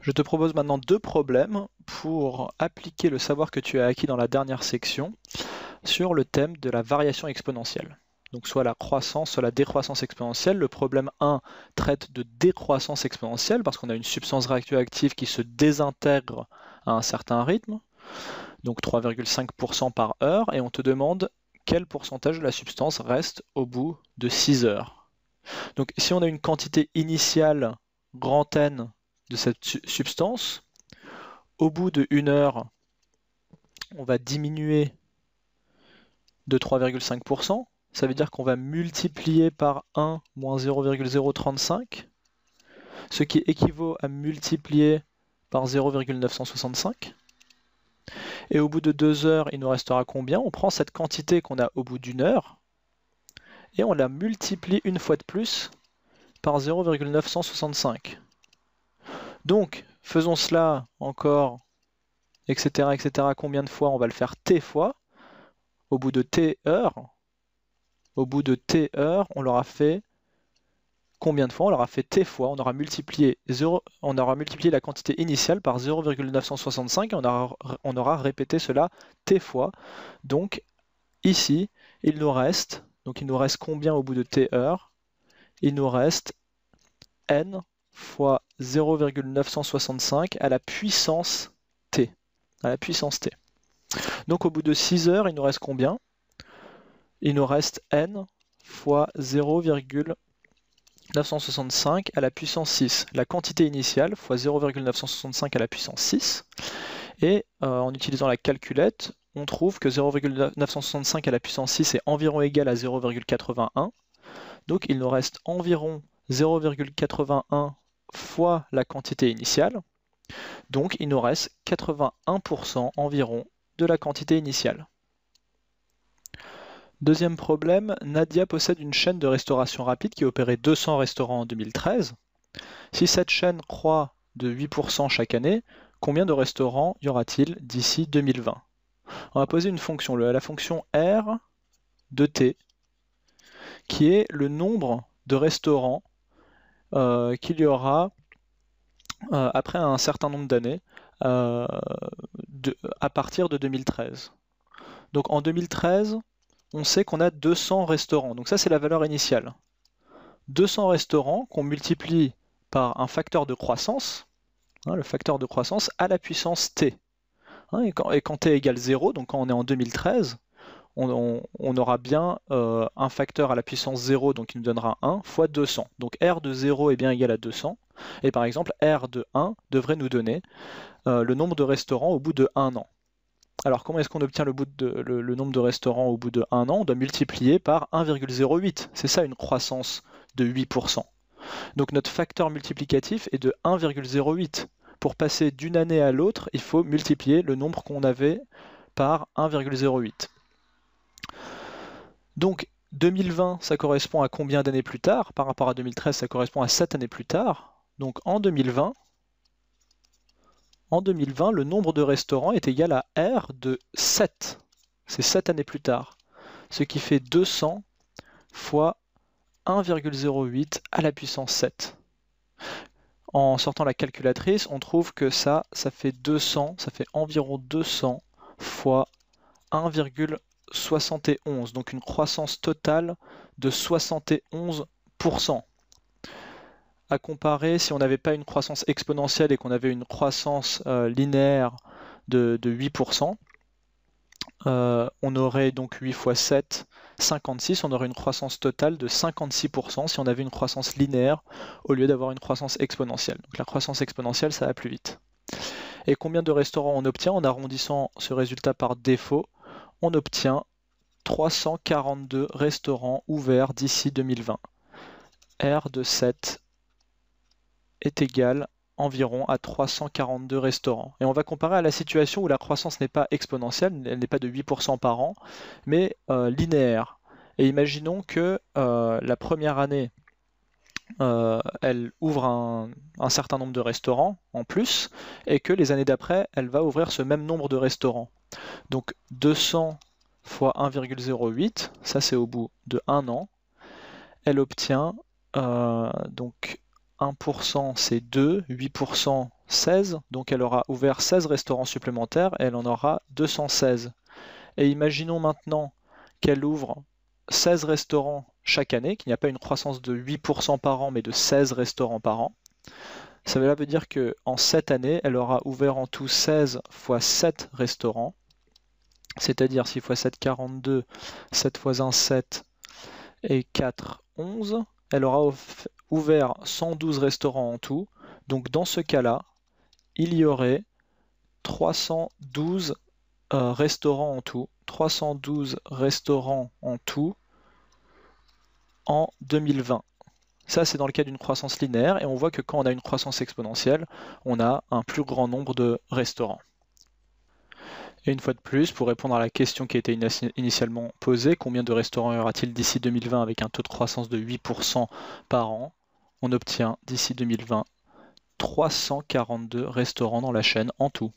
Je te propose maintenant deux problèmes pour appliquer le savoir que tu as acquis dans la dernière section sur le thème de la variation exponentielle. Donc soit la croissance, soit la décroissance exponentielle. Le problème 1 traite de décroissance exponentielle parce qu'on a une substance réactive qui se désintègre à un certain rythme, donc 3,5% par heure, et on te demande quel pourcentage de la substance reste au bout de 6 heures. Donc si on a une quantité initiale grand N de cette substance. Au bout de une heure, on va diminuer de 3,5%. Ça veut dire qu'on va multiplier par 1 moins 0,035, ce qui équivaut à multiplier par 0,965. Et au bout de deux heures, il nous restera combien On prend cette quantité qu'on a au bout d'une heure et on la multiplie une fois de plus par 0,965. Donc, faisons cela encore, etc., etc. Combien de fois On va le faire t fois. Au bout de t heures, au bout de t heures, on l'aura fait combien de fois On l'aura fait t fois. On aura multiplié 0, on aura multiplié la quantité initiale par 0,965 et on aura, on aura répété cela t fois. Donc ici, il nous reste, donc il nous reste combien au bout de t heures Il nous reste n fois 0,965 à la puissance t. À la puissance t. Donc au bout de 6 heures, il nous reste combien Il nous reste n fois 0,965 à la puissance 6. La quantité initiale fois 0,965 à la puissance 6. Et euh, en utilisant la calculette, on trouve que 0,965 à la puissance 6 est environ égal à 0,81. Donc il nous reste environ 0,81 fois la quantité initiale. Donc il nous reste 81% environ de la quantité initiale. Deuxième problème, Nadia possède une chaîne de restauration rapide qui opérait 200 restaurants en 2013. Si cette chaîne croît de 8% chaque année, combien de restaurants y aura-t-il d'ici 2020 On va poser une fonction, la fonction R de T, qui est le nombre de restaurants euh, qu'il y aura euh, après un certain nombre d'années, euh, à partir de 2013. Donc en 2013, on sait qu'on a 200 restaurants. Donc ça, c'est la valeur initiale. 200 restaurants qu'on multiplie par un facteur de croissance, hein, le facteur de croissance à la puissance t. Hein, et quand, et quand t égale 0, donc quand on est en 2013, on, aura bien euh, un facteur à la puissance 0, donc il nous donnera 1, fois 200. Donc R de 0 est bien égal à 200. Et par exemple, R de 1 devrait nous donner euh, le nombre de restaurants au bout de 1 an. Alors comment est-ce qu'on obtient le, le, nombre de restaurants au bout de 1 an On doit multiplier par 1,08. C'est ça une croissance de 8%. Donc notre facteur multiplicatif est de 1,08. Pour passer d'une année à l'autre, il faut multiplier le nombre qu'on avait par 1,08. Donc 2020, ça correspond à combien d'années plus tard Par rapport à 2013, ça correspond à 7 années plus tard. Donc en 2020, en 2020, le nombre de restaurants est égal à R de 7. C'est 7 années plus tard. Ce qui fait 200 fois 1,08 à la puissance 7. En sortant la calculatrice, on trouve que ça, ça fait 200, ça fait environ 200 fois 1,08. 71, donc une croissance totale de 71%. À comparer, si on n'avait pas une croissance exponentielle et qu'on avait une croissance euh, linéaire de, 8%, euh, on aurait donc 8 x 7, 56, on aurait une croissance totale de 56% si on avait une croissance linéaire au lieu d'avoir une croissance exponentielle. Donc la croissance exponentielle, ça va plus vite. Et combien de restaurants on obtient en arrondissant ce résultat par défaut on obtient 342 restaurants ouverts d'ici 2020. R de 7 est égal environ à 342 restaurants. Et on va comparer à la situation où la croissance n'est pas exponentielle, elle n'est pas de 8% par an, mais euh, linéaire. Et imaginons que euh, la première année, euh, elle ouvre un, certain nombre de restaurants en plus, et que les années d'après, elle va ouvrir ce même nombre de restaurants. Donc 200 fois 1,08, ça c'est au bout de 1 an, elle obtient euh, donc 1% c'est 2, 8% 16, donc elle aura ouvert 16 restaurants supplémentaires et elle en aura 216. Et imaginons maintenant qu'elle ouvre 16 restaurants chaque année, qu'il n'y a pas une croissance de 8% par an mais de 16 restaurants par an. Ça veut dire qu'en 7 années, elle aura ouvert en tout 16 fois 7 restaurants c'est-à-dire 6 x 7, 42, 7 x 1, 7 et 4, 11. Elle aura ouvert 112 restaurants en tout. Donc dans ce cas-là, il y aurait 312 euh, restaurants en tout. 312 restaurants en tout en 2020. Ça, c'est dans le cas d'une croissance linéaire et on voit que quand on a une croissance exponentielle, on a un plus grand nombre de restaurants. Et une fois de plus, pour répondre à la question qui était initialement posée, combien de restaurants y aura-t-il d'ici 2020 avec un taux de croissance de 8% par an On obtient d'ici 2020 342 restaurants dans la chaîne en tout.